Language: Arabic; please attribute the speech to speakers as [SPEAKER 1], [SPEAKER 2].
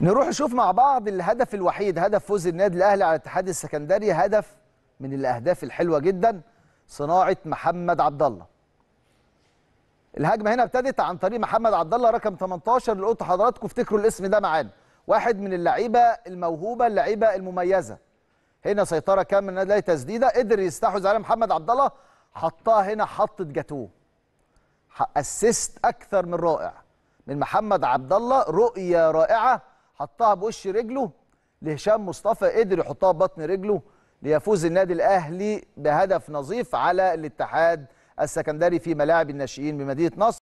[SPEAKER 1] نروح نشوف مع بعض الهدف الوحيد هدف فوز النادي الاهلي على الاتحاد السكندري هدف من الاهداف الحلوه جدا صناعه محمد عبد الله الهجمه هنا ابتدت عن طريق محمد عبد الله رقم 18 اللي قلت حضراتكم افتكروا الاسم ده معانا واحد من اللعيبه الموهوبه اللعيبه المميزه هنا سيطره كامله النادي تسديده قدر يستحوذ على محمد عبد الله حطها هنا حطت جاتوه اسيست اكثر من رائع من محمد عبد الله رؤيه رائعه حطها بوش رجله لهشام مصطفى قدر يحطها ببطن رجله ليفوز النادي الاهلي بهدف نظيف على الاتحاد السكندري في ملاعب الناشئين بمدينه نصر